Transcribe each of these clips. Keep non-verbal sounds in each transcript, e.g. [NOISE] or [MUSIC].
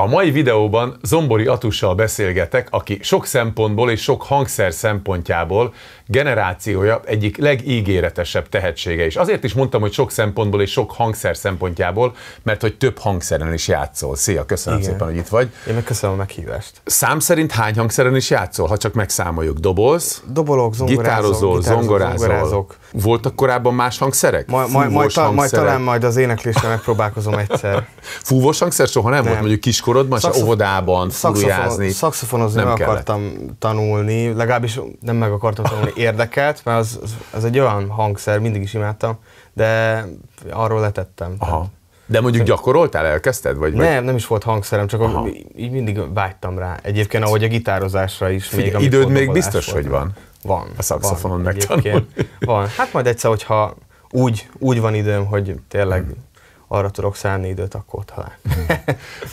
A mai videóban Zombori Atussal beszélgetek, aki sok szempontból és sok hangszer szempontjából generációja egyik legígéretesebb tehetsége is. Azért is mondtam, hogy sok szempontból és sok hangszer szempontjából, mert hogy több hangszeren is játszol. Szia, köszönöm Igen. szépen, hogy itt vagy. Én meg köszönöm a meghívást. Szám szerint hány hangszeren is játszol, ha csak megszámoljuk? Dobolsz? Dobolok, zongorázok, gitározol, gitározol zongorázol. zongorázok. Voltak korábban más hangszerek? Ma, ma, majd, ta, majd talán majd az éneklésre megpróbálkozom egyszer. [LAUGHS] Fúvós hangszer soha nem, nem. volt, mondjuk kiskorodban, és óvodában, szaxofon, furujázni. nem meg kellett. akartam tanulni, legalábbis nem meg akartam tanulni, érdekelt, mert az, az egy olyan hangszer, mindig is imádtam, de arról letettem. Aha. De mondjuk gyakoroltál, elkezdted? Vagy, vagy? Nem, nem is volt hangszerem, csak Aha. így mindig vágytam rá. Egyébként, ahogy a gitározásra is. Figyelj, még, időd még biztos, volt, hogy van. Van. A szakszafonon megtanulni. Van. Hát majd egyszer, hogyha úgy, úgy van időm, hogy tényleg hmm arra tudok szánni időt, akkor talán. [LAUGHS]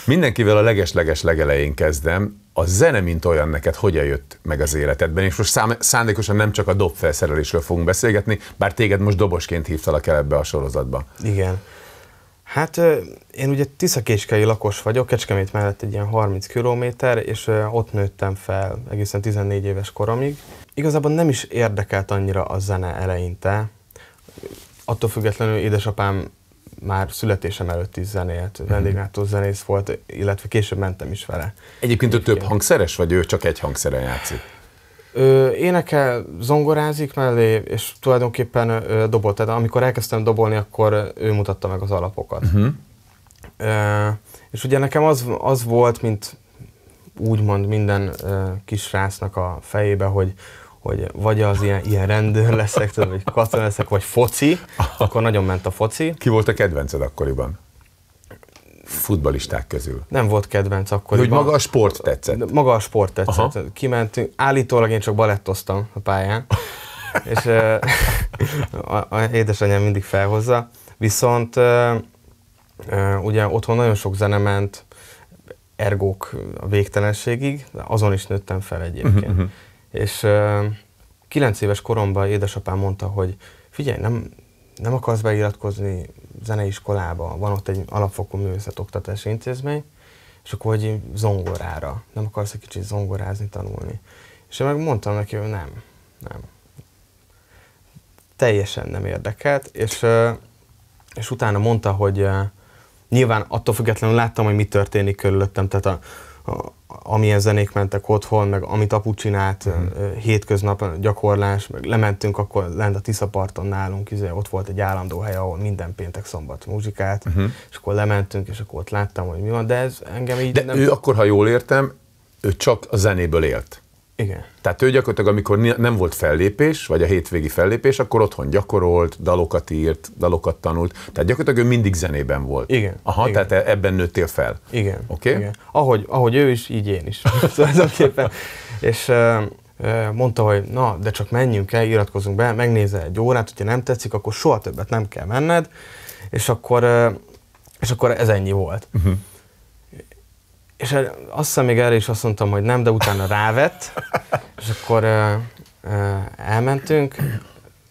Mindenkivel a leges-leges legelején kezdem. A zene, mint olyan neked, hogyan jött meg az életedben? És most szám- szándékosan nem csak a dobfelszerelésről fogunk beszélgetni, bár téged most dobosként hívtalak el ebbe a sorozatba. Igen. Hát én ugye Tiszakéskei lakos vagyok, Kecskemét mellett egy ilyen 30 kilométer, és ott nőttem fel egészen 14 éves koromig. Igazából nem is érdekelt annyira a zene eleinte. Attól függetlenül édesapám már születésem előtt is zenélt, vendéglátó zenész volt, illetve később mentem is vele. Egyébként ő több hangszeres, vagy ő csak egy hangszeren játszik? Ő énekel, zongorázik mellé, és tulajdonképpen ö, dobolt. Tehát amikor elkezdtem dobolni, akkor ő mutatta meg az alapokat. Uh-huh. Ö, és ugye nekem az, az volt, mint úgymond minden kis kisrásznak a fejébe, hogy hogy vagy az ilyen, ilyen rendőr leszek, tudom, vagy katona leszek, vagy foci, akkor nagyon ment a foci. Ki volt a kedvenced akkoriban? futbalisták közül? Nem volt kedvenc akkor. Hogy maga a sport tetszett? Maga a sport tetszett. Aha. Kimentünk, állítólag én csak balettoztam a pályán, [LAUGHS] és [LAUGHS] a, a édesanyám mindig felhozza. Viszont ugye otthon nagyon sok zene ment, ergók a végtelenségig, azon is nőttem fel egyébként. Uh-huh. És kilenc éves koromban édesapám mondta, hogy figyelj, nem, nem akarsz beiratkozni zeneiskolába, van ott egy alapfokú művészetoktatási intézmény, és akkor hogy zongorára, nem akarsz egy kicsit zongorázni, tanulni. És én meg mondtam neki, hogy nem, nem. Teljesen nem érdekelt, és, és utána mondta, hogy nyilván attól függetlenül láttam, hogy mi történik körülöttem, tehát a, amilyen zenék mentek otthon, meg amit apu csinált mm. hétköznap, gyakorlás, meg lementünk, akkor lent a Tiszaparton nálunk, izé, ott volt egy állandó hely, ahol minden péntek szombat muzsikált, mm-hmm. és akkor lementünk, és akkor ott láttam, hogy mi van, de ez engem így De nem... ő akkor, ha jól értem, ő csak a zenéből élt. Igen. Tehát ő gyakorlatilag, amikor nem volt fellépés, vagy a hétvégi fellépés, akkor otthon gyakorolt, dalokat írt, dalokat tanult. Tehát gyakorlatilag ő mindig zenében volt. Igen. Aha, igen. tehát e- ebben nőttél fel. Igen. Oké? Okay? Ahogy, ahogy ő is, így én is. [LAUGHS] Szóval tulajdonképpen. És uh, mondta, hogy na, de csak menjünk el, iratkozunk be, megnézel egy órát, hogyha nem tetszik, akkor soha többet nem kell menned, és akkor, uh, és akkor ez ennyi volt. Uh-huh és hát azt hiszem még erre is azt mondtam, hogy nem, de utána rávett, [LAUGHS] és akkor uh, uh, elmentünk,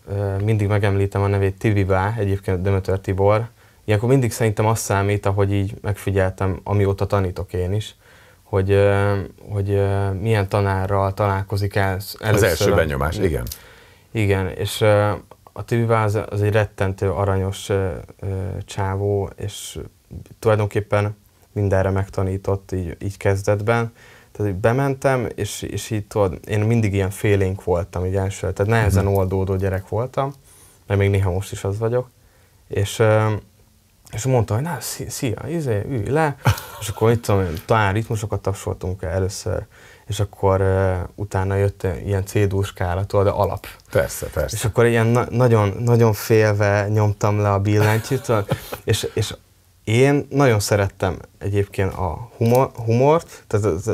uh, mindig megemlítem a nevét Tibibá, egyébként Dömötör Tibor, ilyenkor mindig szerintem azt számít, ahogy így megfigyeltem, amióta tanítok én is, hogy, hogy milyen tanárral találkozik el, először. Az első benyomás, igen. Igen, és a Tibibá az, az egy rettentő aranyos csávó, és tulajdonképpen mindenre megtanított így, így kezdetben. Tehát így bementem, és, és így tudod, én mindig ilyen félénk voltam, így első, tehát nehezen mhm. oldódó gyerek voltam, mert még néha most is az vagyok. És, és mondta, hogy na, szia, izé, ülj le, [LAUGHS] és akkor itt tudom, talán ritmusokat tapsoltunk el először, és akkor uh, utána jött ilyen cédúskála, de alap. Persze, persze. És akkor ilyen na- nagyon, nagyon félve nyomtam le a billentyűt, és, és én nagyon szerettem egyébként a humor, humort, tehát az,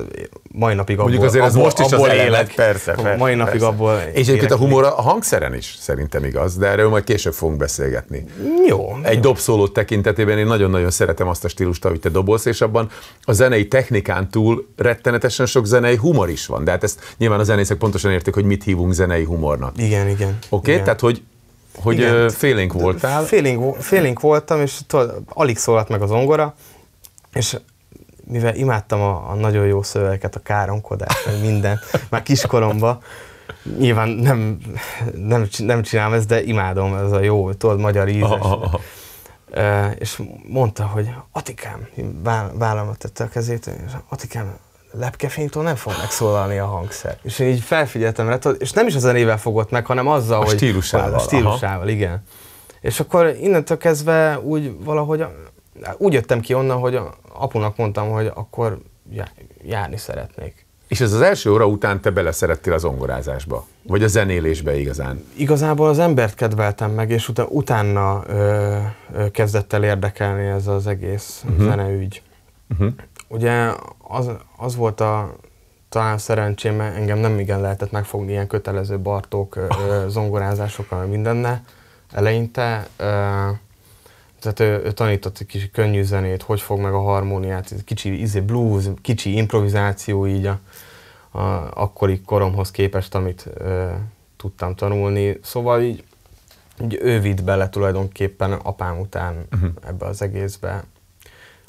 mai napig abból Mondjuk azért ez az most is abból az élet, élet, persze, persze. Mai napig persze. abból És egyébként a humor a hangszeren is szerintem igaz, de erről majd később fogunk beszélgetni. Jó. Egy dobszólót tekintetében én nagyon-nagyon szeretem azt a stílust, amit te dobolsz, és abban a zenei technikán túl rettenetesen sok zenei humor is van. De hát ezt nyilván a zenészek pontosan értik, hogy mit hívunk zenei humornak. Igen, igen. Oké, okay? tehát hogy hogy Igen. félénk voltál. Félénk, félénk voltam, és tudod, alig szólalt meg az ongora, és mivel imádtam a, a nagyon jó szövegeket, a káromkodást, meg minden, [LAUGHS] már kiskoromban, nyilván nem, nem, nem csinálom ezt, de imádom, ez a jó, tudod, magyar ízes. Oh, oh, oh. És mondta, hogy Atikám, vállam tette a kezét, és Atikám, lepkefénytől nem fog megszólalni a hangszer. És én így felfigyeltem rá, és nem is a zenével fogott meg, hanem azzal, a hogy... Stílusával. A stílusával, aha. igen. És akkor innentől kezdve úgy valahogy, úgy jöttem ki onnan, hogy apunak mondtam, hogy akkor járni szeretnék. És ez az első óra után te beleszerettél az ongorázásba? Vagy a zenélésbe igazán? Igazából az embert kedveltem meg, és utána, utána ö, ö, kezdett el érdekelni ez az egész uh-huh. zeneügy. Uh-huh. Ugye az, az volt a talán szerencsém, mert engem nem igen lehetett megfogni ilyen kötelező bartók, zongorázásokkal, mindenne eleinte. Tehát ő, ő tanított egy kis könnyű zenét, hogy fog meg a harmóniát, kicsi izé blues, kicsi improvizáció így a, a akkori koromhoz képest, amit ö, tudtam tanulni. Szóval így, így ő vitt bele tulajdonképpen apám után uh-huh. ebbe az egészbe.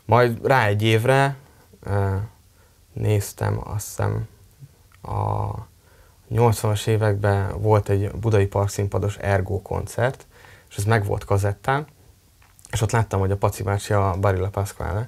Majd rá egy évre néztem, azt hiszem a 80-as években volt egy budai parkszínpados Ergo koncert, és ez meg volt kazettán, és ott láttam, hogy a Paci bácsi a Barilla Pasquale,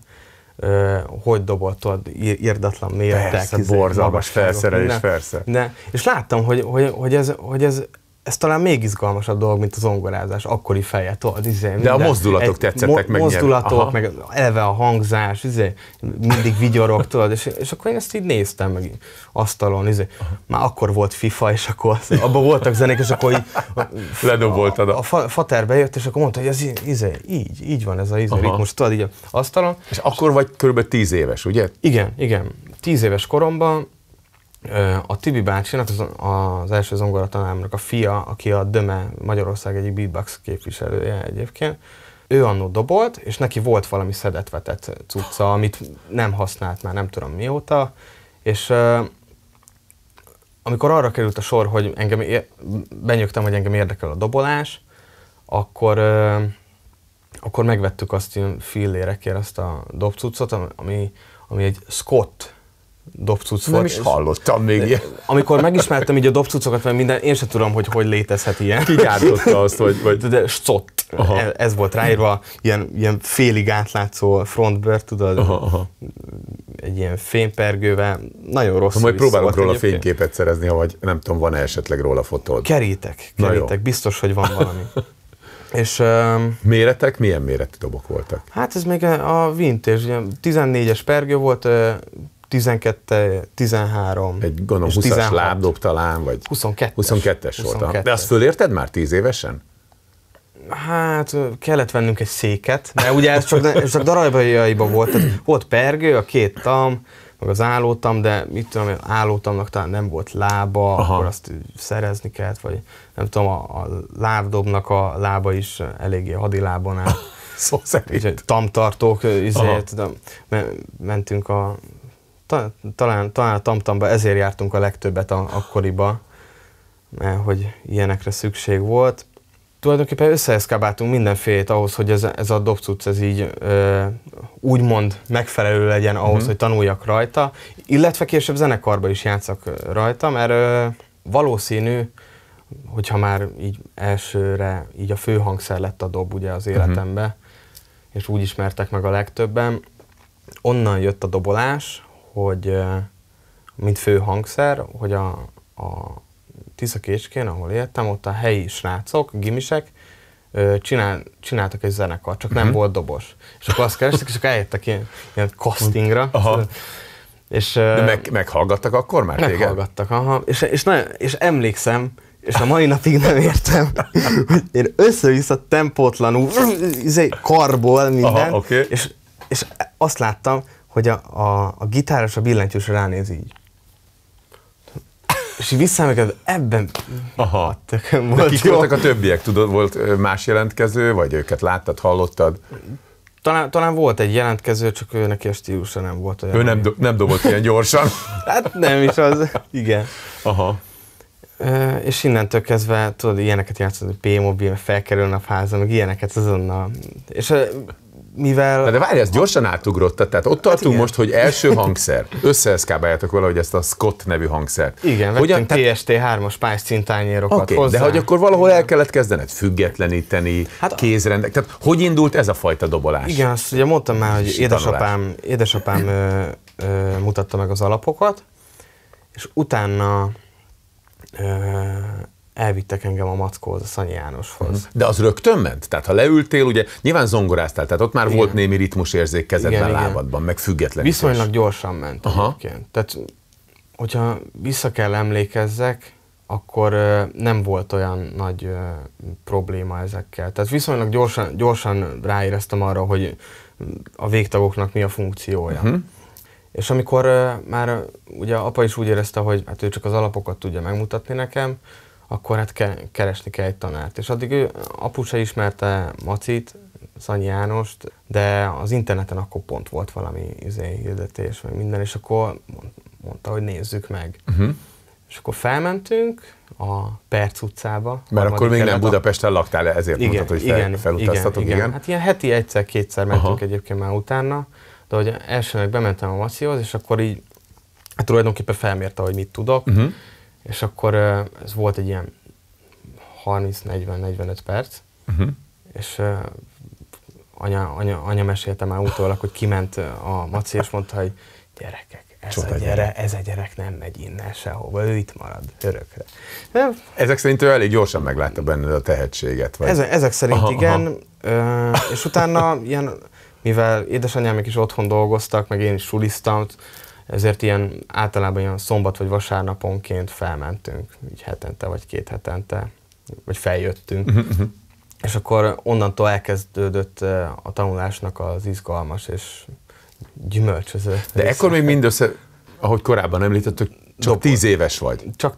hogy dobott ott írdatlan méretek. Persze, borzalmas felszerelés, persze. De, és láttam, hogy, hogy, hogy, ez, hogy ez ez talán még izgalmasabb dolog, mint az zongorázás, akkori feje, tudod, izé, minden, De a mozdulatok tetszettek mo- meg. Mozdulatok, meg eleve a hangzás, izé, mindig vigyorok, tudod, és, és akkor én ezt így néztem meg így, asztalon, izé. már akkor volt FIFA, és akkor abban voltak zenék, és akkor így, Ledoboltad. A, a, a fater bejött, és akkor mondta, hogy ez izé, így, így van ez a izé, ritmus, tudod, így asztalon. És akkor vagy körülbelül tíz éves, ugye? Igen, igen. Tíz éves koromban a Tibi hát az, az első zongora tanárámnak a fia, aki a Döme Magyarország egyik beatbox képviselője egyébként, ő annó dobolt, és neki volt valami szedetvetett cucca, amit nem használt már nem tudom mióta, és amikor arra került a sor, hogy engem benyögtem, hogy engem érdekel a dobolás, akkor, akkor megvettük azt ilyen kér azt a dobcuccot, ami, ami egy Scott dobcuc volt, és hallottam még ilyen. Amikor megismertem így a dobcucokat, mert minden, én sem tudom, hogy hogy létezhet ilyen. Ki [LAUGHS] azt, hogy, vagy... De, stott. aha. E- ez volt ráírva, ilyen, ilyen félig átlátszó frontbőr, tudod, aha, aha. egy ilyen fémpergővel, nagyon rossz. Ha majd próbálok róla egyébként. fényképet szerezni, vagy nem tudom, van-e esetleg róla fotód? Kerítek, kerítek, biztos, hogy van valami. [LAUGHS] És, uh, Méretek? Milyen méretű dobok voltak? Hát ez még a vintage, 14-es pergő volt, 12, 13. Egy gondolom 20-as lábdob talán, vagy 22-es. 22-es volt. 22 De azt fölérted már 10 évesen? Hát kellett vennünk egy széket, mert ugye ez csak, csak darabjaiba volt. Tehát volt pergő, a két tam, meg az állótam, de mit tudom, az állótamnak talán nem volt lába, Aha. akkor azt szerezni kellett, vagy nem tudom, a, a lábdobnak a lába is eléggé hadilábon áll. [LAUGHS] szó szóval szerint. Úgyhogy tamtartók, izé, tudom, mentünk a ta, talán, talán a tamtamba ezért jártunk a legtöbbet a, akkoriba, mert hogy ilyenekre szükség volt. Tulajdonképpen összeeszkábáltunk mindenfélét ahhoz, hogy ez, ez a dobcuc ez így ö, úgymond megfelelő legyen ahhoz, uh-huh. hogy tanuljak rajta, illetve később zenekarba is játszak rajta, mert ö, valószínű, hogyha már így elsőre így a főhangszer lett a dob ugye az mhm. életembe, uh-huh. és úgy ismertek meg a legtöbben, onnan jött a dobolás, hogy mint fő hangszer, hogy a, a Tiszakécskén, ahol éltem, ott a helyi srácok, gimisek, csinál, csináltak egy zenekar, csak uh-huh. nem mhm. volt dobos. És akkor azt kerestek, és akkor eljöttek ilyen, ilyen castingra. Aha. És, De meg, meghallgattak akkor már téged? Meghallgattak, aha. És, és, nagyon, és emlékszem, és a mai napig nem értem, [LAUGHS] hogy én össze-vissza tempótlanul, izé, karból minden, aha, okay. és, és azt láttam, hogy a, a, a gitáros a billentyűsre ránéz így. És így visszaemlékezed, ebben Aha. volt De kik voltak a többiek? Tudod, volt más jelentkező, vagy őket láttad, hallottad? Talán, talán volt egy jelentkező, csak ő neki a stílusa nem volt olyan. Ő nem, do- nem dobott ilyen gyorsan? [LAUGHS] hát nem is az, igen. Aha. E, és innentől kezdve, tudod, ilyeneket hogy P-mobil, felkerül házam, meg ilyeneket azonnal. És mivel... Na de várj, ezt gyorsan átugrottad, tehát ott hát tartunk hát most, hogy első hangszer. Összeeszkábáljátok valahogy ezt a Scott nevű hangszert. Igen, Hogyan, tehát... TST 3-as pályszintányérokat okay, hozzá. De hogy akkor valahol igen. el kellett kezdened függetleníteni, hát, kézrendek, tehát hogy indult ez a fajta dobolás? Igen, azt ugye mondtam már, hogy édesapám, édesapám ö, ö, mutatta meg az alapokat, és utána ö, elvittek engem a mackóhoz, a Szanyi Jánoshoz. Mhm. De az rögtön ment? Tehát ha leültél, ugye nyilván zongoráztál, tehát ott már igen. volt némi ritmusérzék kezedben, igen, lábadban, igen. meg független. Viszonylag gyorsan ment Aha. egyébként. Tehát hogyha vissza kell emlékezzek, akkor nem volt olyan nagy probléma ezekkel. Tehát viszonylag gyorsan, gyorsan ráéreztem arra, hogy a végtagoknak mi a funkciója. Uh-huh. És amikor már ugye apa is úgy érezte, hogy hát ő csak az alapokat tudja megmutatni nekem, akkor hát ke- keresni kell egy tanárt. És addig ő, apu se ismerte Macit, Szanyi Jánost, de az interneten akkor pont volt valami izé, hirdetés, vagy minden, és akkor mondta, hogy nézzük meg. Uh-huh. És akkor felmentünk a Perc utcába. Mert akkor még nem Budapesten laktál, ezért igen, mondtad, hogy fel, igen, felutaztatok. Igen, igen. igen, hát ilyen heti egyszer-kétszer mentünk Aha. egyébként már utána, de hogy elsőnek bementem a Macihoz, és akkor így hát tulajdonképpen felmérte, hogy mit tudok, uh-huh és akkor ez volt egy ilyen 30-40-45 perc, uh-huh. és anya, anya, anya mesélte már utólag, hogy kiment a Maci, és mondta, hogy gyerekek, ez a, gyere, gyerek. ez a gyerek nem megy innen sehova, ő itt marad örökre. De, ezek szerint ő elég gyorsan meglátta benned a tehetséget. Vagy? Ezek, ezek szerint aha, igen, aha. Ö, és utána ilyen, mivel édesanyámik is otthon dolgoztak, meg én is sulisztam, ezért ilyen általában ilyen szombat vagy vasárnaponként felmentünk, így hetente vagy két hetente, vagy feljöttünk. Uh-huh. És akkor onnantól elkezdődött a tanulásnak az izgalmas és gyümölcsöző. De része. ekkor még mindössze, ahogy korábban említettük, csak Dobol. tíz éves vagy. Csak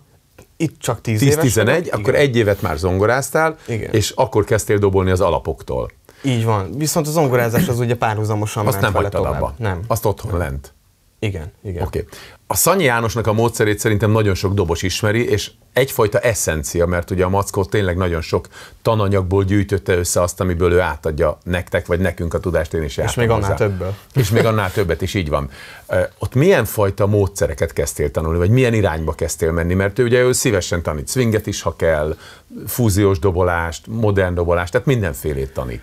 itt csak 10 éves 11, akkor igen. egy évet már zongoráztál, igen. és akkor kezdtél dobolni az alapoktól. Így van. Viszont a zongorázás az ugye párhuzamosan Azt ment nem hagytad abba. Nem. Azt otthon nem. lent. Igen, igen. Oké. Okay. A Szanyi Jánosnak a módszerét szerintem nagyon sok dobos ismeri, és egyfajta eszencia, mert ugye a Mackó tényleg nagyon sok tananyagból gyűjtötte össze azt, amiből ő átadja nektek, vagy nekünk a tudást, én is És még annál hozzá. többet. És még annál többet is, így van. Ott milyen fajta módszereket kezdtél tanulni, vagy milyen irányba kezdtél menni? Mert ő ugye ő szívesen tanít swinget is, ha kell, fúziós dobolást, modern dobolást, tehát mindenfélét tanít.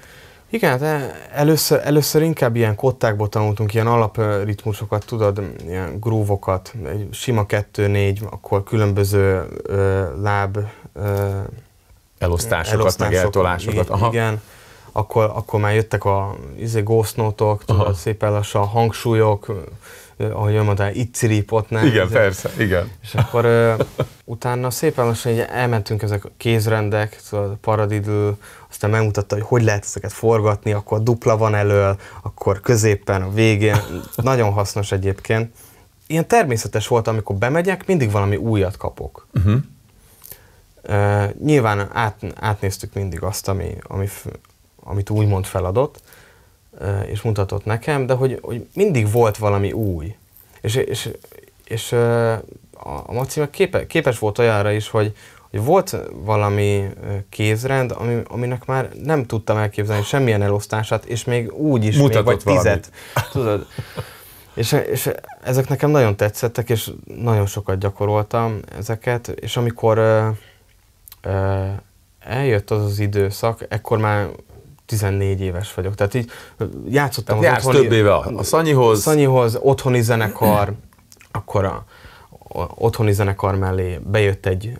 Igen, hát eh, először, először inkább ilyen kottákból tanultunk, ilyen alapritmusokat, tudod, ilyen grúvokat, egy sima 2-4, akkor különböző ö, láb... Ö, elosztásokat, elosztások, meg eltolásokat. Aha. Igen, akkor, akkor már jöttek a izé, ghost notok, tudod, szépen lassan a hangsúlyok, Eh, ahogy mondtál, itt ciripotnál. Igen, ugye? persze, igen. És akkor ö, eh, utána szépen lassan így elmentünk ezek a kézrendek, szóval a paradidő, aztán megmutatta, hogy hogy lehet ezeket forgatni, akkor dupla van elől, akkor középen, a végén. Nagyon hasznos egyébként. Ilyen természetes volt, amikor bemegyek, mindig valami újat kapok. Uh-huh. Uh, nyilván át, átnéztük mindig azt, ami, ami, amit úgymond feladott, és mutatott nekem, de hogy, hogy mindig volt valami új. És, és, és a Maci meg képe, képes volt olyanra is, hogy, hogy volt valami kézrend, ami, aminek már nem tudtam elképzelni semmilyen elosztását, és még úgy is Mutatott még, vagy valamit. tizet. [LAUGHS] Tudod? És, és ezek nekem nagyon tetszettek, és nagyon sokat gyakoroltam ezeket, és amikor ö, ö, eljött az az időszak, ekkor már 14 éves vagyok. Tehát így játszottam Tehát az otthoni, több éve a, Szanyihoz. Szanyihoz, otthoni zenekar, akkor a, a otthoni zenekar mellé bejött egy,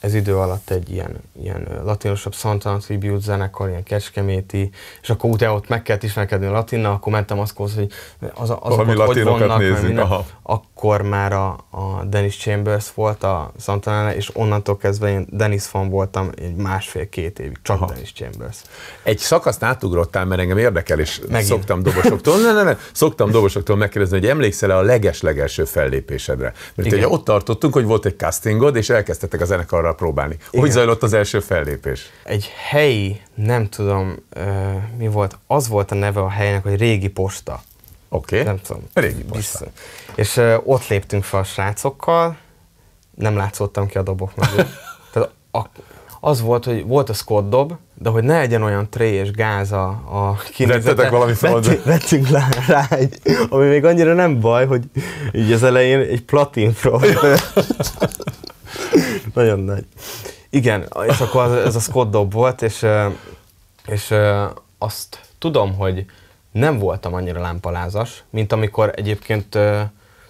ez idő alatt egy ilyen, ilyen latinosabb Santana Tribute zenekar, ilyen kecskeméti, és akkor utána ott meg kellett ismerkedni a latinnal, akkor mentem azt hogy az, azokat hogy vonnak, nézünk, aha. Ak- akkor már a, a Dennis Chambers volt a Santana, és onnantól kezdve én Dennis fan voltam egy másfél-két évig, csak Aha. Dennis Chambers. Egy szakaszt átugrottál, mert engem érdekel, és Megint. szoktam dobosoktól, [LAUGHS] ne, ne, ne, szoktam dobosoktól megkérdezni, hogy emlékszel-e a leges-legelső fellépésedre? Mert ugye ott tartottunk, hogy volt egy castingod, és elkezdtetek a zenekarral próbálni. Igen. Hogy zajlott az első fellépés? Egy helyi, nem tudom uh, mi volt, az volt a neve a helynek, hogy Régi Posta. Oké. Okay. Nem tudom. Régi posta. És uh, ott léptünk fel a srácokkal, nem látszottam ki a dobok mögül. [LAUGHS] Tehát a, az volt, hogy volt a squat dob, de hogy ne legyen olyan tré és gáz a, a kinézete. valami szabadon. Vettünk rá, [LAUGHS] rá egy, ami még annyira nem baj, hogy így az elején egy platin [LAUGHS] Nagyon nagy. Igen, és akkor az, ez a squat dob volt, és, és azt tudom, hogy nem voltam annyira lámpalázas, mint amikor egyébként,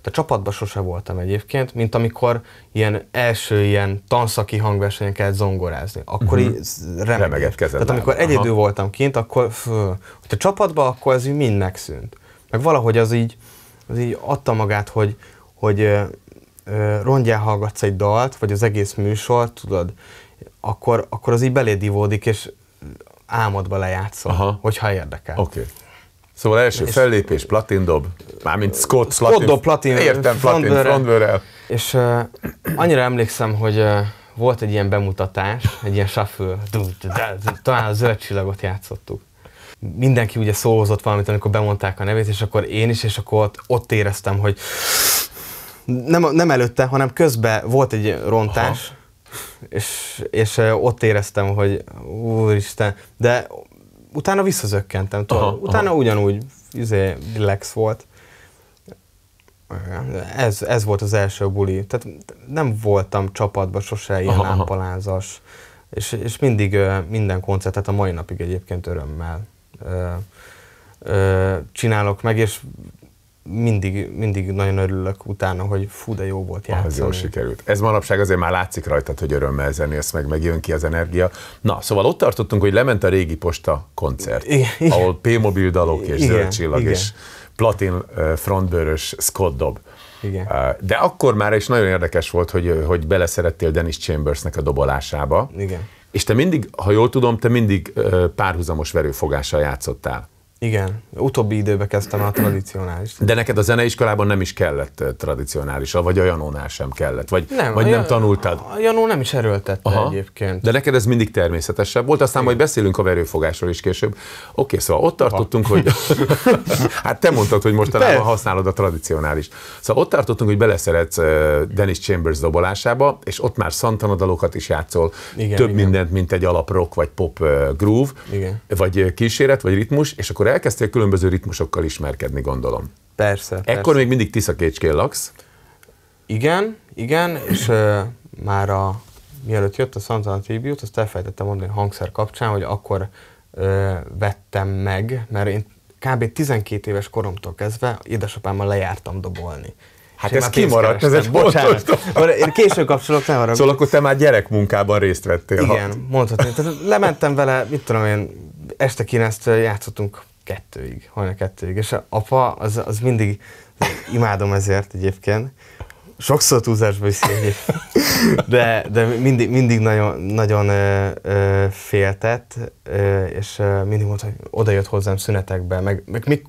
a csapatban sose voltam egyébként, mint amikor ilyen első ilyen tanszaki hangversenyen kellett zongorázni. Akkor uh-huh. így remegett. remegett kezed Tehát amikor egyedül Aha. voltam kint, akkor fő, hogy a csapatban, akkor ez így mind megszűnt. Meg valahogy az így, az így adta magát, hogy, hogy ö, rongyán hallgatsz egy dalt, vagy az egész műsort, tudod, akkor, akkor az így belédivódik, és álmodba lejátszol, Aha. hogyha érdekel. Okay. Szóval első és fellépés, platindob, mármint Scott, Scott platin, dob, platin, értem, platin frontbőrrel. És uh, annyira emlékszem, hogy uh, volt egy ilyen bemutatás, egy ilyen shuffle, talán a zöld csillagot játszottuk. Mindenki ugye szóhozott valamit, amikor bemondták a nevét, és akkor én is, és akkor ott, ott éreztem, hogy nem, nem előtte, hanem közben volt egy rontás, Aha. és, és ott éreztem, hogy úristen, de utána visszazökkentem, Aha, utána aha. ugyanúgy izé, relax volt. Ez, ez volt az első buli. Tehát nem voltam csapatban sose ilyen aha, És, és mindig minden koncertet a mai napig egyébként örömmel csinálok meg, és mindig, mindig nagyon örülök utána, hogy fú, de jó volt játszani. Az jól sikerült. Ez manapság azért már látszik rajtad, hogy örömmel zenélsz, meg megjön ki az energia. Na, szóval ott tartottunk, hogy lement a régi posta koncert, igen. ahol P-mobil dalok és igen, zöld csillag igen. és platin frontbőrös Scott Dob. Igen. De akkor már is nagyon érdekes volt, hogy, hogy beleszerettél Dennis Chambersnek a dobolásába. Igen. És te mindig, ha jól tudom, te mindig párhuzamos verőfogással játszottál. Igen, utóbbi időbe kezdtem a tradicionális. De neked a zeneiskolában nem is kellett eh, tradicionális, vagy a Janónál sem kellett, vagy nem, vagy nem tanultad? A Janó nem is erőltette Aha. egyébként. De neked ez mindig természetesebb volt, aztán Igen. majd beszélünk a verőfogásról is később. Oké, szóval ott tartottunk, ha. hogy... [LAUGHS] hát te mondtad, hogy mostanában használod a tradicionális. Szóval ott tartottunk, hogy beleszeretsz eh, Dennis Chambers dobolásába, és ott már Santana dalokat is játszol, igen, több igen. mindent, mint egy alaprock vagy pop eh, groove, igen. vagy kíséret, vagy ritmus, és akkor elkezdtél különböző ritmusokkal ismerkedni, gondolom. Persze. Ekkor persze. még mindig Tiszakécskén laksz? Igen, igen, és uh, már a, mielőtt jött a Santana Tribute, azt elfelejtettem mondani hangszer kapcsán, hogy akkor uh, vettem meg, mert én kb. 12 éves koromtól kezdve édesapámmal lejártam dobolni. Hát ez kimaradt, ez egy bocsánat. én később kapcsolok, nem arra. Szóval akkor te már gyerekmunkában részt vettél. Igen, ha? mondhatni. Tehát lementem vele, mit tudom én, este 9 játszottunk kettőig, hajnal kettőig. És a apa az, az mindig, imádom ezért egyébként, sokszor túlzásba is de, de mindig, mindig nagyon, nagyon ö, ö, féltett, ö, és ö, mindig mondta, hogy oda jött hozzám szünetekbe, meg, meg még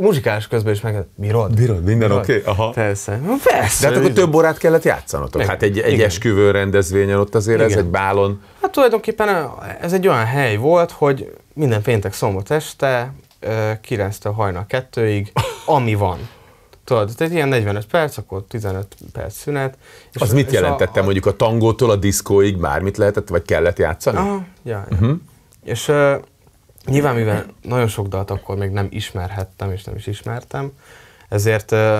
muzsikás közben is meg, bírod? Bírod, minden oké? Okay? Aha. Persze. Na, persze. De hát akkor több órát kellett játszanatok. Meg, hát egy, egy esküvő rendezvényen ott azért igen. ez egy bálon. Hát tulajdonképpen ez egy olyan hely volt, hogy minden péntek szombat este 9-től hajnal 2-ig, ami van. Tudod, tehát ilyen 45 perc, akkor 15 perc szünet. És az mit jelentette a, mondjuk a tangótól a diszkóig már mit lehetett, vagy kellett játszani? Aha, ja, uh-huh. És uh, nyilván, mivel nagyon sok dalt akkor még nem ismerhettem, és nem is ismertem, ezért uh,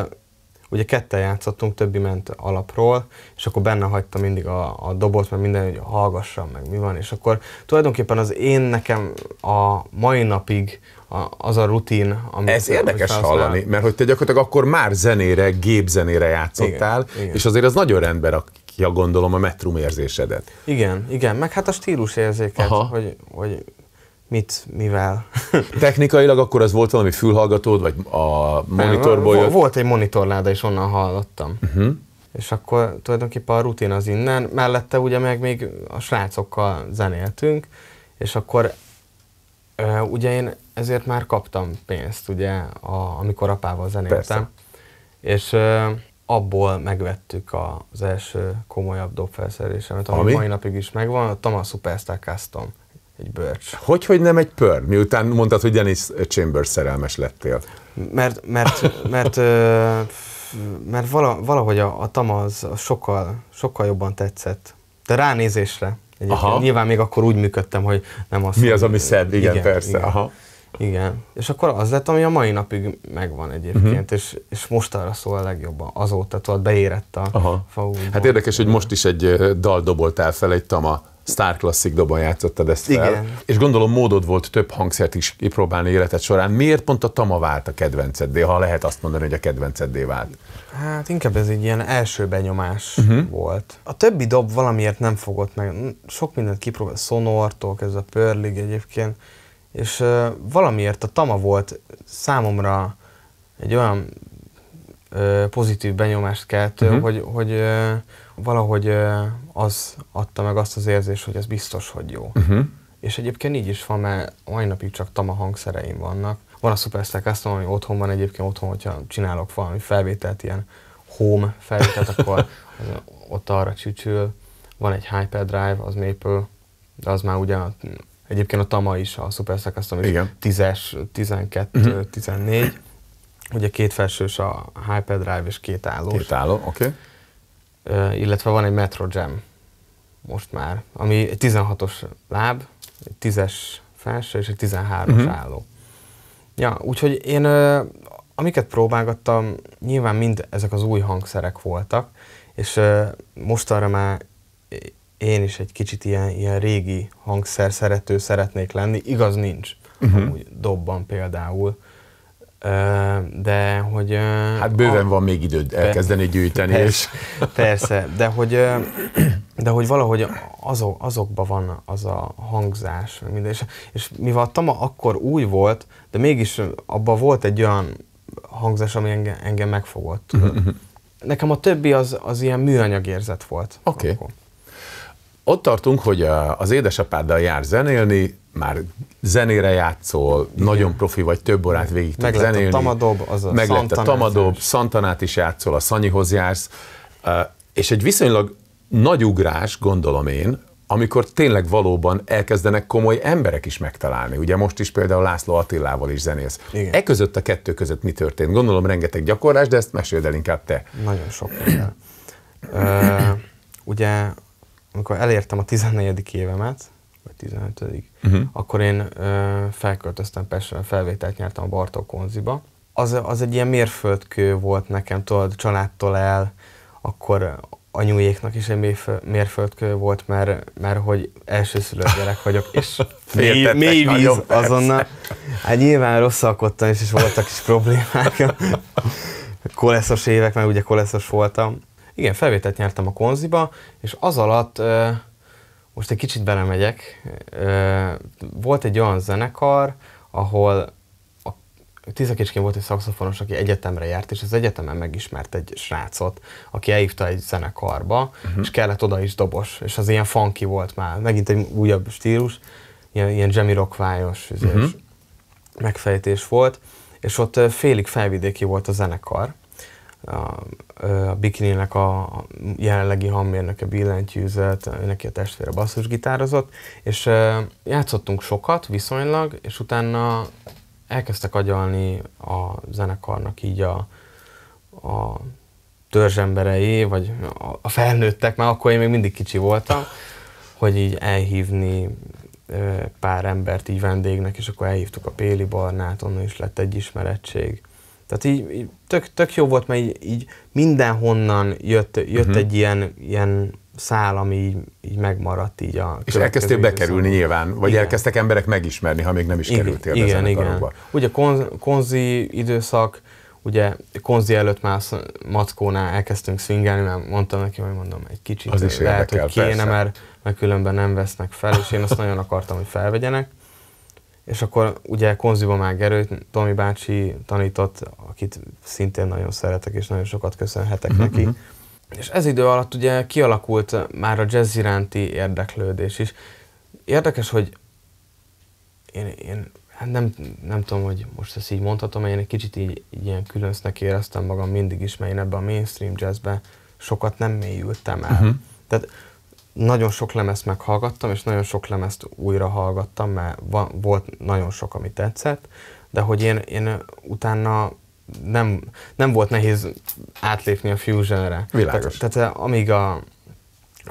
ugye ketten játszottunk, többi ment alapról, és akkor benne hagytam mindig a, a dobot, mert minden, hogy hallgassam, meg mi van, és akkor tulajdonképpen az én nekem a mai napig a, az a rutin, amit Ez érdekes hallani, mert hogy te gyakorlatilag akkor már zenére, gépzenére játszottál, igen, igen. és azért az nagyon rendben rakja, gondolom, a metrum érzésedet. Igen, igen, meg hát a stílus érzéket, Aha. hogy, hogy mit, mivel. [LAUGHS] Technikailag akkor az volt valami fülhallgatód, vagy a monitorból jött? Volt egy monitorláda, és onnan hallottam. Uh-huh. És akkor tulajdonképpen a rutin az innen, mellette ugye meg még a srácokkal zenéltünk, és akkor ugye én ezért már kaptam pénzt, ugye, a, amikor apával zenéltem. Persze. És abból megvettük az első komolyabb dobfelszerelésemet, ami, ami mai napig is megvan, a Thomas Superstar Custom, egy bőrcs. Hogy, hogy nem egy pör, miután mondtad, hogy Dennis Chambers szerelmes lettél? Mert, mert, mert, mert valahogy a, a Tamaz sokkal, sokkal jobban tetszett. De ránézésre Aha. nyilván még akkor úgy működtem, hogy nem azt... Mi az, ami szed? Igen, igen persze. Igen. Aha. Igen. És akkor az lett, ami a mai napig megvan egyébként, uh-huh. és, és most arra szól a legjobban. Azóta tudod, beérett a Aha. Hát érdekes, hogy most is egy dal doboltál fel, egy Tama Star Classic dobban játszottad ezt fel. Igen. És gondolom módod volt több hangszert is kipróbálni életed során. Miért pont a Tama vált a kedvenceddé, ha lehet azt mondani, hogy a kedvenceddé vált? Hát inkább ez egy ilyen első benyomás uh-huh. volt. A többi dob valamiért nem fogott meg. Sok mindent kipróbált, Sonortól kezdve a Pörlig egyébként, és uh, valamiért a Tama volt számomra egy olyan uh, pozitív benyomást keltő, uh-huh. hogy, hogy uh, valahogy uh, az adta meg azt az érzést, hogy ez biztos, hogy jó. Uh-huh. És egyébként így is van, mert mai napig csak Tama hangszereim vannak, van a Superstar Custom, ami otthon van egyébként, otthon, hogyha csinálok valami felvételt, ilyen home felvételt, akkor [LAUGHS] ott arra csücsül. Van egy Hyperdrive, az Maple, de az már ugye egyébként a Tama is, a Superstar Custom is Igen. 10-es, 12, uh-huh. 14. Ugye két felsős a Hyperdrive és két álló. Két álló, oké. Okay. illetve van egy Metro Jam most már, ami egy 16-os láb, egy 10-es felső és egy 13-as uh-huh. Mhm. álló. Ja, úgyhogy én amiket próbálgattam, nyilván mind ezek az új hangszerek voltak, és mostanra már én is egy kicsit ilyen, ilyen régi hangszer szerető szeretnék lenni. Igaz, nincs. Uh-huh. Amúgy dobban például. De hogy... Hát bőven a, van még időd elkezdeni gyűjteni. Persze, és... persze, de hogy de hogy valahogy azok, azokban van az a hangzás, minden. És, és mivel a Tama akkor új volt, de mégis abban volt egy olyan hangzás, ami engem, engem megfogott. Mhm, mhm. Nekem a többi az, az ilyen műanyag érzet volt. Oké. Okay. Ott tartunk, hogy az édesapáddal jár zenélni, már zenére játszol, Igen. nagyon profi vagy, több órát végig tud zenélni. Meglett a tamadob, az a Meglett a tamadob, szantanát is játszol, a szanyihoz jársz, és egy viszonylag nagy ugrás, gondolom én, amikor tényleg valóban elkezdenek komoly emberek is megtalálni. Ugye most is például László Attilával is zenész. Igen. E között a kettő között mi történt? Gondolom rengeteg gyakorlás, de ezt meséld el inkább te. Nagyon sok minden. uh, ugye, amikor elértem a 14. évemet, vagy 15 uh-huh. Mhm. akkor én ö, uh, felköltöztem Pestre, felvételt nyertem a Bartók Konziba. Az, az egy ilyen mérföldkő volt nekem, tudod, családtól el, akkor anyujéknak is egy mérföldkő volt, mert, mert hogy elsőszülött gyerek vagyok, és mély, [LAUGHS] mély víz azonnal. Hát nyilván rosszalkottam, és, és voltak is problémák. [LAUGHS] koleszos évek, mert ugye koleszos voltam. Igen, felvételt nyertem a konziba, és az alatt most egy kicsit belemegyek. Volt egy olyan zenekar, ahol Tiszakicskén volt egy szakszofonos, aki egyetemre járt, és az egyetemen megismert egy srácot, aki elhívta egy zenekarba, uh-huh. és kellett oda is dobos, és az ilyen funky volt már, megint egy újabb stílus, ilyen, ilyen Jamie Rockvályos uh-huh. Izé, mhm. megfejtés volt, és ott félig felvidéki volt a zenekar, a, a Bikininek a jelenlegi hangmérnöke billentyűzött, neki a testvére basszusgitározott, és játszottunk sokat viszonylag, és utána elkezdtek agyalni a zenekarnak így a, a törzsemberei, vagy a felnőttek, már akkor én még mindig kicsi voltam, hogy így elhívni pár embert így vendégnek, és akkor elhívtuk a Péli Barnát, onnan is lett egy ismerettség. Tehát így, így tök, tök jó volt, mert így, így mindenhonnan jött, jött uh-huh. egy ilyen, ilyen szál, ami így, így megmaradt így a És elkezdtél bekerülni szóval. nyilván, vagy igen. elkezdtek emberek megismerni, ha még nem is igen, kerültél igen, be igen. Darabba. Ugye konz, konzi időszak, ugye konzi előtt már Mackónál elkezdtünk szingelni, mert mondtam neki, hogy mondom, egy kicsit az is lehet, hogy kéne, persze. mert, mert különben nem vesznek fel, és én azt nagyon akartam, hogy felvegyenek. És akkor ugye konziban már Gerőt, Tomi bácsi tanított, akit szintén nagyon szeretek, és nagyon sokat köszönhetek uh-huh. neki. Mhm. És ez idő alatt ugye kialakult már a jazz iránti érdeklődés is. Érdekes, hogy én, én hát nem, nem tudom, hogy most ezt így mondhatom, én egy kicsit így, így ilyen különcnek éreztem magam mindig is, mert én ebben a mainstream jazzbe sokat nem mélyültem el. Uh-huh. Tehát nagyon sok lemezt meghallgattam, és nagyon sok lemezt újra hallgattam, mert van, volt nagyon sok, ami tetszett, de hogy én, én utána nem, nem volt nehéz átlépni a Fusion-re. Világos. Tehát, tehát eh, amíg a,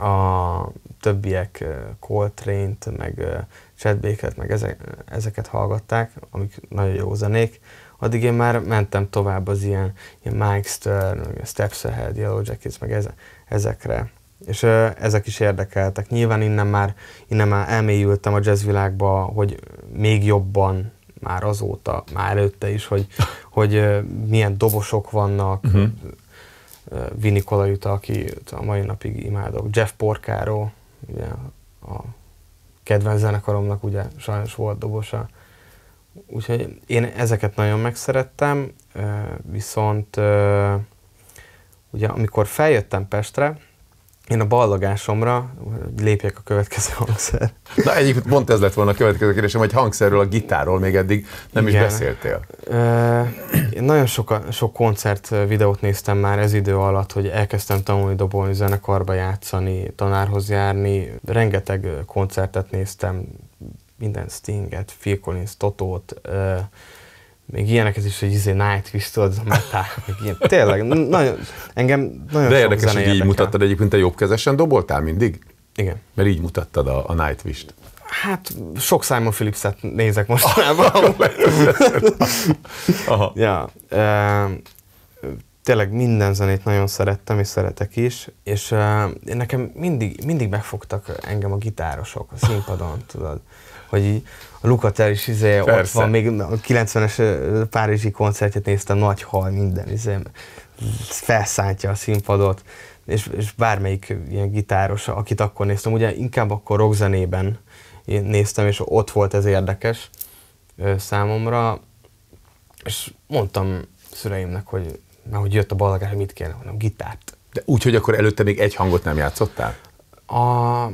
a többiek eh, Coltrane-t, meg eh, Chad Baker-t, meg ezek, ezeket hallgatták, amik nagyon jó zenék, addig én már mentem tovább az ilyen, ilyen Mike Stern, meg Steps Ahead, Yellow Jackets, meg eze, ezekre. És ezek is érdekeltek. Nyilván innen már, innen már elmélyültem a jazz világba, hogy még jobban már azóta, már előtte is, hogy, hogy milyen dobosok vannak, uh-huh. aki a mai napig imádok, Jeff Porcaro, ugye a kedvenc zenekaromnak ugye sajnos volt dobosa. Úgyhogy én ezeket nagyon megszerettem, viszont ugye amikor feljöttem Pestre, én a ballagásomra lépjek a következő hangszer. Na egyik pont ez lett volna a következő kérdésem, hogy hangszerről, a gitárról még eddig nem Igen. is beszéltél. Én nagyon soka, sok koncert videót néztem már ez idő alatt, hogy elkezdtem tanulni, dobolni, zenekarba játszani, tanárhoz járni. Rengeteg koncertet néztem, minden Stinget, Phil Collins, Totót, még ilyeneket is, hogy izé Nightwish, tudod, a metal, meg ilyen. Tényleg, nagyon, engem nagyon De érdekes, hogy így mutattad egyébként, te jobbkezesen doboltál mindig? Igen. Mert így mutattad a, a Nightwish-t. Hát sok Simon Phillips-et nézek mostanában. [LAUGHS] Aha. ja, e, tényleg minden zenét nagyon szerettem, és szeretek is, és e, nekem mindig, mindig megfogtak engem a gitárosok a színpadon, tudod hogy a Lukater is izé, ott van, még a 90-es párizsi koncertjét néztem, nagy hal, minden izé, felszántja a színpadot, és, és bármelyik ilyen gitáros, akit akkor néztem, ugye inkább akkor rockzenében néztem, és ott volt ez érdekes számomra, és mondtam szüleimnek, hogy mert hogy jött a ballagás, mit kéne, mondom, gitárt. De úgy, hogy akkor előtte még egy hangot nem játszottál? A,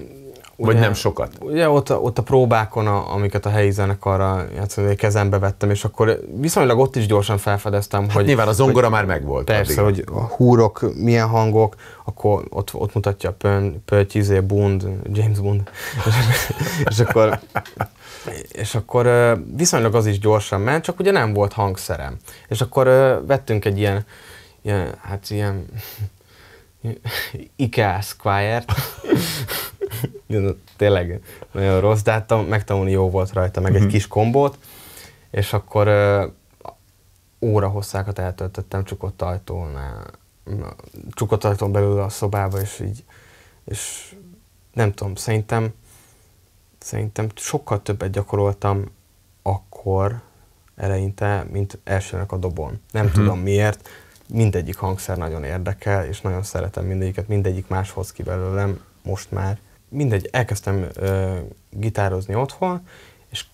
Ugye, Vagy nem sokat? Ugye ott, ott a próbákon, a, amiket a helyi zenekarra játszani, kezembe vettem, és akkor viszonylag ott is gyorsan felfedeztem, hát hogy... nyilván a zongora hogy, már megvolt. Persze, addig. hogy a húrok, milyen hangok, akkor ott, ott mutatja Pön, Pöltyizé, Bund, James Bund, [LAUGHS] és akkor... És akkor viszonylag az is gyorsan ment, csak ugye nem volt hangszerem. És akkor vettünk egy ilyen, ilyen hát ilyen Ikea squire Tényleg nagyon rossz, de hát megtanulni jó volt rajta, meg egy mhm. kis kombót, és akkor óra hosszákat eltöltöttem csukott ajtónál, csukott ajtón belül a szobába, és így, és nem tudom, szerintem, szerintem sokkal többet gyakoroltam akkor eleinte, mint elsőnek a dobon. Nem uh-huh. tudom miért, mindegyik hangszer nagyon érdekel, és nagyon szeretem mindegyiket, mindegyik máshoz ki belőlem most már. Mindegy, elkezdtem ö, gitározni otthon, és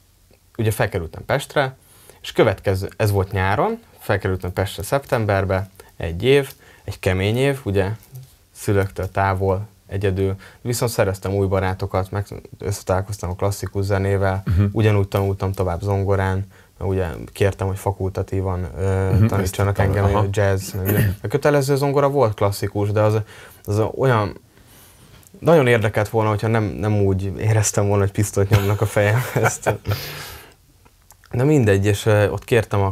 ugye felkerültem Pestre, és következő, ez volt nyáron, felkerültem Pestre szeptemberbe, egy év, egy kemény év, ugye szülőktől távol, egyedül, viszont szereztem új barátokat, meg összetálkoztam a klasszikus zenével, uh-huh. ugyanúgy tanultam tovább zongorán, ugye kértem, hogy fakultatívan ö, uh-huh, tanítsanak engem aha. jazz. A kötelező zongora volt klasszikus, de az, az olyan, nagyon érdekelt volna, hogyha nem, nem úgy éreztem volna, hogy pisztolyt nyomnak a [LAUGHS] ezt De mindegy, és ott kértem a,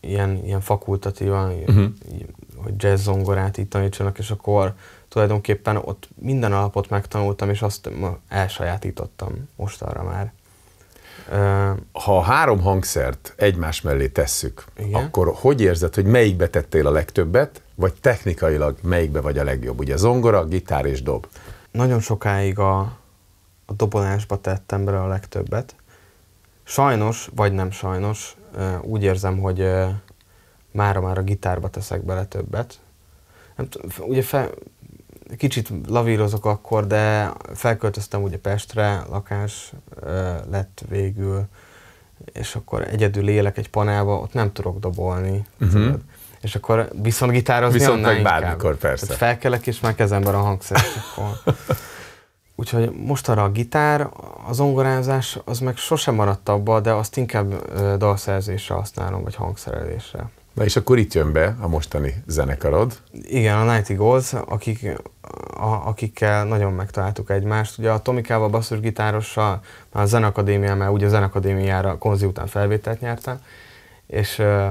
ilyen, ilyen fakultatívan, uh-huh. hogy jazz zongorát itt tanítsanak, és akkor tulajdonképpen ott minden alapot megtanultam, és azt elsajátítottam mostanra már. Ha három hangszert egymás mellé tesszük, Igen. akkor hogy érzed, hogy melyikbe tettél a legtöbbet, vagy technikailag melyikbe vagy a legjobb? Ugye zongora, gitár és dob. Nagyon sokáig a, a dobolásba tettem bele a legtöbbet. Sajnos, vagy nem sajnos, úgy érzem, hogy mára már a gitárba teszek bele többet. Nem ugye fe, kicsit lavírozok akkor, de felköltöztem ugye Pestre, lakás lett végül, és akkor egyedül élek egy panelba, ott nem tudok dobolni. Uh-huh. És akkor viszont gitározni Viszont meg bármikor, persze. Tehát felkelek, és már kezembe a hangszer. [LAUGHS] Úgyhogy most arra a gitár, az ongorázás, az meg sosem maradt abba, de azt inkább dalszerzésre használom, vagy hangszerelésre. Na és akkor itt jön be a mostani zenekarod. Igen, a Nighty Goals, akik, a, akikkel nagyon megtaláltuk egymást. Ugye a Tomikával, basszusgitárossal, a Zenakadémián, mert ugye a Zenakadémiára konzi után felvételt nyertem, és ö,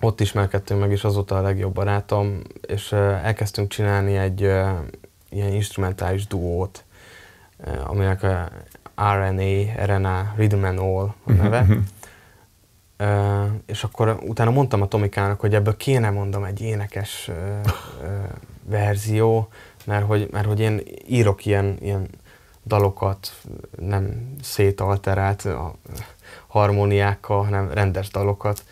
ott ismerkedtünk meg, és azóta a legjobb barátom, és ö, elkezdtünk csinálni egy ö, ilyen instrumentális duót, ö, aminek a RNA, RNA, Rhythm and All a neve. [LAUGHS] Uh, és akkor utána mondtam a Tomikának, hogy ebből kéne mondom egy énekes uh, uh, verzió, mert hogy, mert hogy én írok ilyen, ilyen dalokat, nem szétalterált a harmóniákkal, hanem rendes dalokat,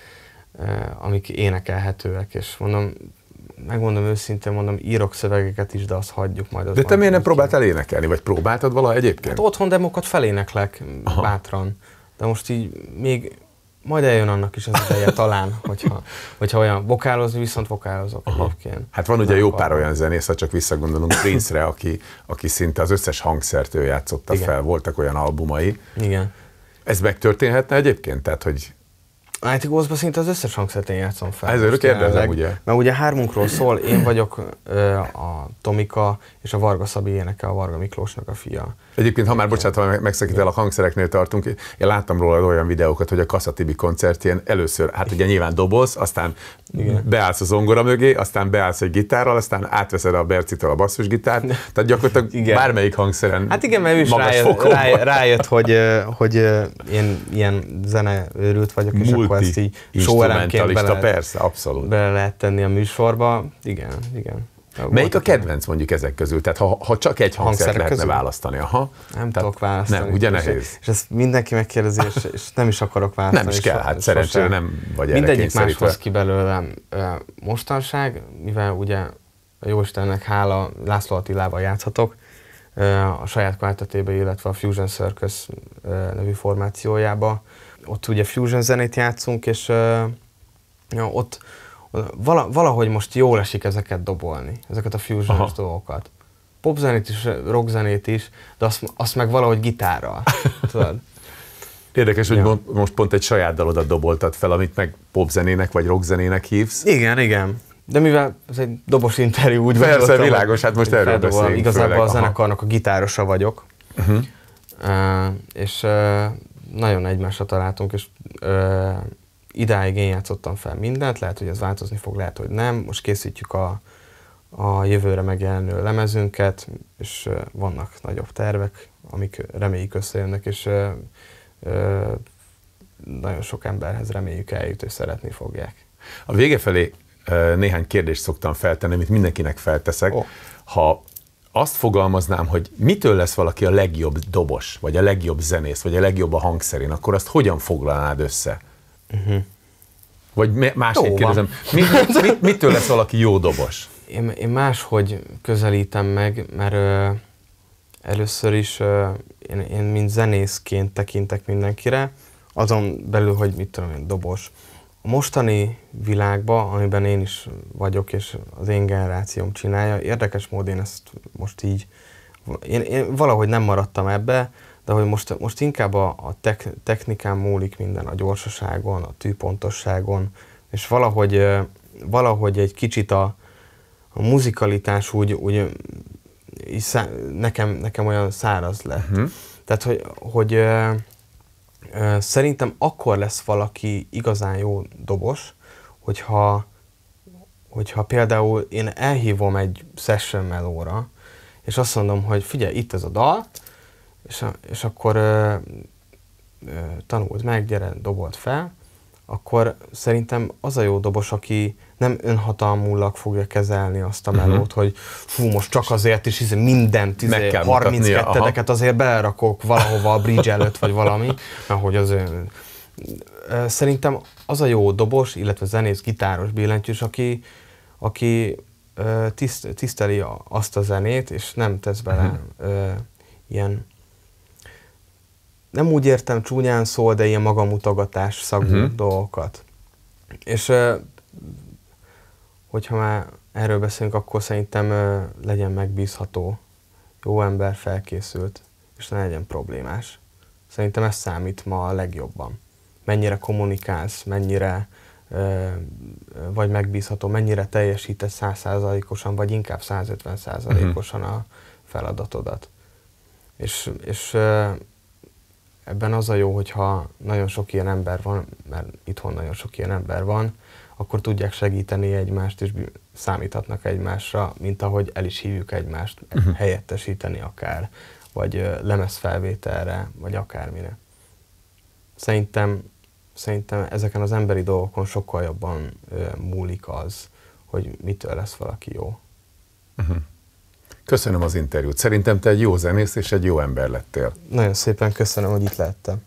amik énekelhetőek, és mondom, megmondom őszintén, mondom, írok szövegeket is, de azt hagyjuk majd. Az de te miért nem próbáltál énekelni, vagy próbáltad valaha egyébként? Hát otthon demokat feléneklek Aha. bátran, de most így még majd eljön annak is az ideje talán, [LAUGHS] hogyha, hogyha olyan vokálozni, viszont vokálozok Aha. egyébként. Hát van ugye jó pár olyan zenész, ha csak visszagondolunk Prince-re, aki, aki szinte az összes hangszertől játszotta Igen. fel, voltak olyan albumai. Igen. Ez megtörténhetne egyébként? Tehát, hogy IT Ghost-ba szinte az összes hangszert én játszom fel. Hát ezért kérdezem, ugye? Mert ugye hármunkról szól, én vagyok ö, a Tomika, és a Varga Szabi éneke, a Varga Miklósnak a fia. Egyébként, ha már, bocsánat, ha megszakít el, a hangszereknél tartunk, én láttam róla olyan videókat, hogy a Kassatibi koncertjén először, hát ugye nyilván doboz, aztán Igen. beállsz a zongora mögé, aztán beállsz egy gitárral, aztán átveszed a Bercitől a basszusgitárt, tehát gyakorlatilag [LAUGHS] igen. bármelyik hangszeren Hát igen, mert ő is rájött, rájött, rájött, hogy, hogy én ilyen zene őrült vagyok, és Múlt akkor ezt így instrumentalista, persze, abszolút. Bele lehet tenni a műsorba. Igen, igen. Melyik a kedvenc mondjuk ezek közül? Tehát ha, ha csak egy hangszert lehetne közül? választani, aha. Nem Tehát, tudok választani. Nem, ugye nehéz. És, és ezt mindenki megkérdezi, és, és nem is akarok választani. Nem is kell, hát szerencsére nem vagy erre Mindegyik máshoz ki belőlem mostanság, mivel ugye Jóistennek hála László Attilával játszhatok, a saját kvártatébe, illetve a Fusion Circus nevű formációjába ott ugye fusion zenét játszunk, és uh, ott vala, valahogy most jól esik ezeket dobolni, ezeket a fusion dolgokat. Popzenét is, rockzenét is, de azt, azt meg valahogy gitárral. [LAUGHS] Tudod? Érdekes, hogy ja. hogy most pont egy saját dalodat doboltad fel, amit meg popzenének vagy rockzenének hívsz. Igen, igen. De mivel ez egy dobos interjú, úgy Persze, világos, hát most erről beszélünk. Igazából főleg, a zenekarnak a gitárosa vagyok. Uh-huh. Uh, és uh, nagyon egymásra találtunk, és ö, idáig én játszottam fel mindent, lehet, hogy ez változni fog, lehet, hogy nem. Most készítjük a, a jövőre megjelenő lemezünket, és ö, vannak nagyobb tervek, amik reméljük összejönnek, és ö, ö, nagyon sok emberhez reméljük eljut, és szeretni fogják. A vége felé néhány kérdést szoktam feltenni, amit mindenkinek felteszek. Oh. Ha azt fogalmaznám, hogy mitől lesz valaki a legjobb dobos, vagy a legjobb zenész, vagy a legjobb a hangszerén, akkor azt hogyan foglalnád össze? Uh-huh. Vagy másképp kérdezem, mit, mit, mit, mitől lesz valaki jó dobos? Én, én máshogy közelítem meg, mert ö, először is ö, én, én mint zenészként tekintek mindenkire, azon belül, hogy mit tudom én, dobos. A mostani világban, amiben én is vagyok, és az én generációm csinálja, érdekes módon én ezt most így, én, én valahogy nem maradtam ebbe, de hogy most, most inkább a, a tek, technikán múlik minden, a gyorsaságon, a tűpontosságon, és valahogy, valahogy egy kicsit a, a muzikalitás úgy, úgy szá, nekem, nekem olyan száraz lett. Uh-huh. Tehát, hogy, hogy Szerintem akkor lesz valaki igazán jó dobos, hogyha, hogyha például én elhívom egy session melóra, és azt mondom, hogy figyelj, itt ez a dal, és, és akkor ö, ö, tanuld meg, gyere, dobold fel, akkor szerintem az a jó dobos, aki, nem önhatalmulag fogja kezelni azt a mhm. melót, uh-huh. hogy fú, most csak azért is izé mindent, izé, 32-deket azért belerakok valahova a bridge előtt, vagy valami, mert hogy az ön... Szerintem az a jó dobos, illetve zenész, gitáros, billentyűs, aki, aki tiszt, tiszteli azt a zenét, és nem tesz bele uh-huh. ö, ilyen nem úgy értem csúnyán szól, de ilyen magamutagatás szagú uh-huh. dolgokat. És hogyha már erről beszélünk, akkor szerintem legyen megbízható, jó ember, felkészült, és ne legyen problémás. Szerintem ez számít ma a legjobban. Mennyire kommunikálsz, mennyire ö, vagy megbízható, mennyire teljesítesz százszázalékosan, vagy inkább 150 százalékosan mhm. a feladatodat. És, és ö, ebben az a jó, hogyha nagyon sok ilyen ember van, mert itthon nagyon sok ilyen ember van, akkor tudják segíteni egymást, és számíthatnak egymásra, mint ahogy el is hívjuk egymást uh-huh. helyettesíteni akár, vagy lemezfelvételre, vagy akármire. Szerintem, szerintem ezeken az emberi dolgokon sokkal jobban múlik az, hogy mitől lesz valaki jó. Uh-huh. Köszönöm az interjút. Szerintem te egy jó zenész és egy jó ember lettél. Nagyon szépen köszönöm, hogy itt lehettem.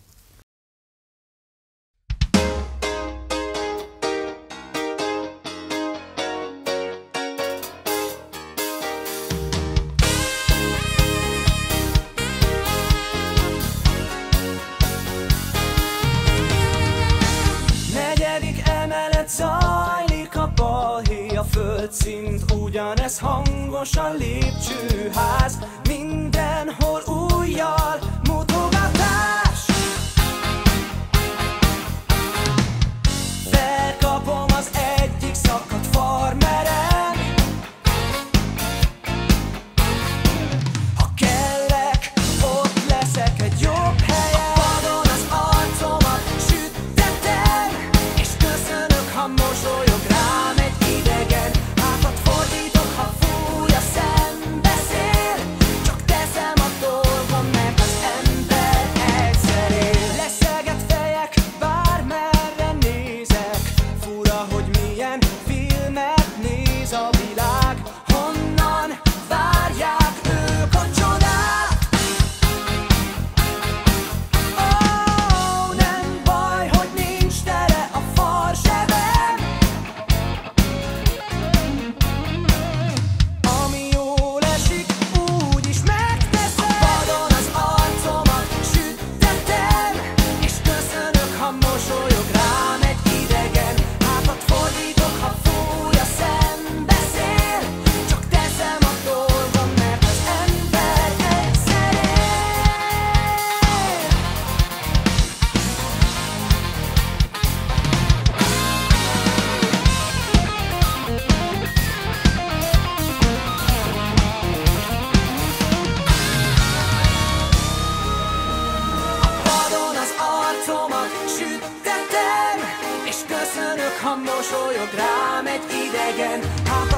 csak ha mosolyog rám egy idegen, ha hát